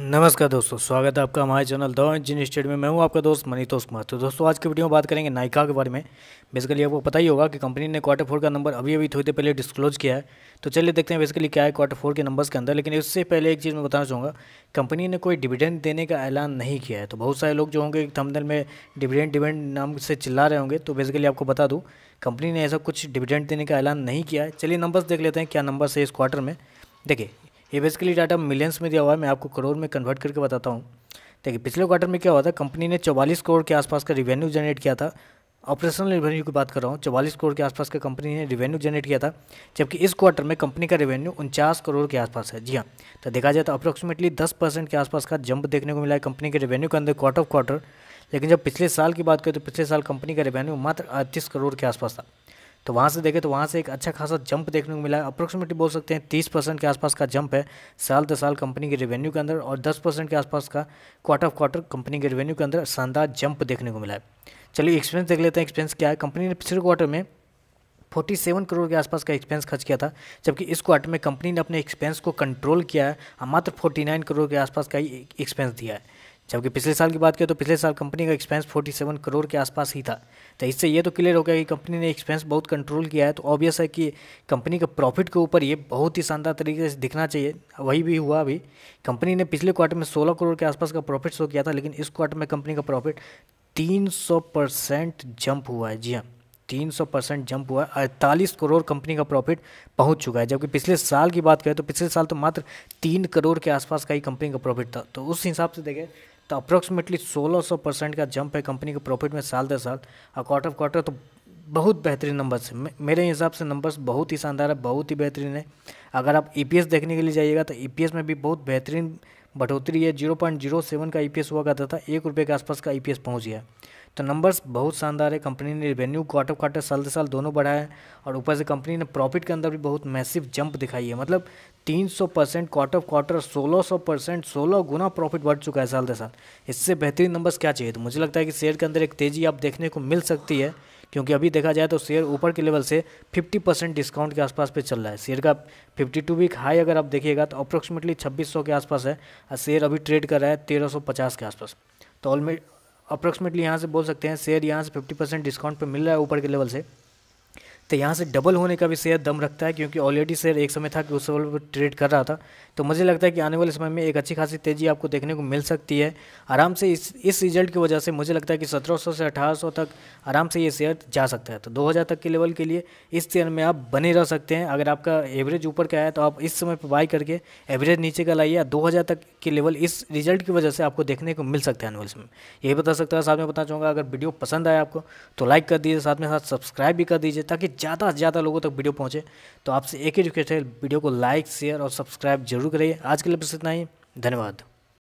नमस्कार दोस्तों स्वागत है आपका हमारे चैनल द इंजीन स्टेट में मैं हूं आपका दोस्त मनीतोष कुमार तो दोस्तों आज की वीडियो में बात करेंगे नायका के बारे में बेसिकली आपको पता ही होगा कि कंपनी ने क्वार्टर फोर का नंबर अभी अभी थोड़ी देर पहले डिस्क्लोज किया है तो चलिए देखते हैं बेसिकली क्या है क्वार्टर फोर के नंबर्स के अंदर लेकिन इससे पहले एक चीज़ मैं बताना चाहूँगा कंपनी ने कोई डिविडेंड देने का ऐलान नहीं किया है तो बहुत सारे लोग जो होंगे थमदल में डिविडेंड डिविडेंड नाम से चिल्ला रहे होंगे तो बेसिकली आपको बता दूँ कंपनी ने ऐसा कुछ डिविडेंड देने का ऐलान नहीं किया है चलिए नंबर्स देख लेते हैं क्या नंबर्स है इस क्वार्टर में देखिए ये बेसिकली डाटा मिलियंस में दिया हुआ है मैं आपको करोड़ में कन्वर्ट करके बताता हूँ देखिए पिछले क्वार्टर में क्या हुआ था कंपनी ने चवालीस करोड़ के आसपास का रिवेन्यू जनरेट किया था ऑपरेशनल रेवेन्यू की बात कर रहा हूँ चवालीस करोड़ के आसपास का कंपनी ने रेवेन्यू जनरेट किया था जबकि इस क्वार्टर में कंपनी का रेवेन्यू उनचास करोड़ के आसपास है जी हाँ तो देखा जाए तो अप्रॉक्सीमेटली दस परसेंट के आसपास का जंप देखने को मिला है कंपनी के रेवेन्यू के अंदर क्वार्टर ऑफ क्वार्टर लेकिन जब पिछले साल की बात करें तो पिछले साल कंपनी का रेवेन्यू मात्र अड़तीस करोड़ के आसपास था तो वहाँ से देखें तो वहाँ से एक अच्छा खासा जंप देखने को मिला है अप्रोक्सीमेटली बोल सकते हैं तीस परसेंट के आसपास का जंप है साल दर साल कंपनी के रेवेन्यू के अंदर और दस परसेंट के आसपास का क्वार्टर ऑफ क्वार्टर कंपनी के रेवेन्यू के अंदर शानदार जंप देखने को मिला है चलिए एक्सपेंस देख लेते हैं एक्सपेंस क्या है कंपनी ने पिछले क्वार्टर में 47 करोड़ के आसपास का एक्सपेंस खर्च किया था जबकि इस क्वार्टर में कंपनी ने अपने एक्सपेंस को कंट्रोल किया है और मात्र 49 करोड़ के आसपास का ही एक्सपेंस दिया है जबकि पिछले साल की बात करें तो पिछले साल कंपनी का एक्सपेंस 47 करोड़ के आसपास ही था तो इससे ये तो क्लियर हो गया कि कंपनी ने एक्सपेंस बहुत कंट्रोल किया है तो ऑब्वियस है कि कंपनी के प्रॉफिट के ऊपर ये बहुत ही शानदार तरीके से दिखना चाहिए वही भी हुआ अभी कंपनी ने पिछले क्वार्टर में सोलह करोड़ के आसपास का प्रॉफिट शो किया था लेकिन इस क्वार्टर में कंपनी का प्रॉफिट तीन जंप हुआ है जी हाँ तीन सौ परसेंट जंप हुआ है अड़तालीस करोड़ कंपनी का प्रॉफिट पहुंच चुका है जबकि पिछले साल की बात करें तो पिछले साल तो मात्र तीन करोड़ के आसपास का ही कंपनी का प्रॉफिट था तो उस हिसाब से देखें तो अप्रोक्सीमेटली सौ परसेंट का जंप है कंपनी के प्रॉफिट में साल दर साल और क्वार्टर क्वार्टर तो बहुत बेहतरीन नंबर्स है मेरे हिसाब से नंबर्स बहुत ही शानदार है बहुत ही बेहतरीन है अगर आप ई e देखने के लिए जाइएगा तो ई e में भी बहुत बेहतरीन बढ़ोतरी है जीरो पॉइंट जीरो सेवन का ई e हुआ करता था एक रुपये के आसपास का ई पहुंच गया तो नंबर्स बहुत शानदार है कंपनी ने रेवेन्यू क्वार्टर क्वार्टर साल से साल दोनों बढ़ाया है और ऊपर से कंपनी ने प्रॉफिट के अंदर भी बहुत मैसिव जंप दिखाई है मतलब 300 परसेंट क्वार्टर क्वार्टर 1600 परसेंट सोलह गुना प्रॉफिट बढ़ चुका है साल दर साल इससे बेहतरीन नंबर्स क्या चाहिए तो मुझे लगता है कि शेयर के अंदर एक तेज़ी आप देखने को मिल सकती है क्योंकि अभी देखा जाए तो शेयर ऊपर के लेवल से 50 परसेंट डिस्काउंट के आसपास पे चल रहा है शेयर का 52 वीक हाई अगर आप देखिएगा तो अप्रोक्सीमेटली 2600 के आसपास है और शेयर अभी ट्रेड कर रहा है 1350 के आसपास तो ऑलमेट अप्रोक्सीमेटली यहाँ से बोल सकते हैं शेयर यहाँ से फिफ्टी डिस्काउंट पर मिल रहा है ऊपर के लेवल से तो यहाँ से डबल होने का भी शेयर दम रखता है क्योंकि ऑलरेडी शेयर एक समय था कि उस लेवल पर ट्रेड कर रहा था तो मुझे लगता है कि आने वाले समय में एक अच्छी खासी तेज़ी आपको देखने को मिल सकती है आराम से इस इस रिजल्ट की वजह से मुझे लगता है कि 1700 से 1800 तक आराम से ये शेयर जा सकता है तो 2000 तक के लेवल के लिए इस शेयर में आप बने रह सकते हैं अगर आपका एवरेज ऊपर का है तो आप इस समय पर बाई करके एवरेज नीचे का लाइए दो तक के लेवल इस रिजल्ट की वजह से आपको देखने को मिल सकता है आने वाले समय यही बता सकता है साथ में बताना चाहूँगा अगर वीडियो पसंद आए आपको तो लाइक कर दीजिए साथ में साथ सब्सक्राइब भी कर दीजिए ताकि ज़्यादा से ज़्यादा लोगों तक वीडियो पहुँचे तो आपसे एक ही रिक्वेस्ट है वीडियो को लाइक शेयर और सब्सक्राइब जरूर करिए आज के लिए बस इतना ही धन्यवाद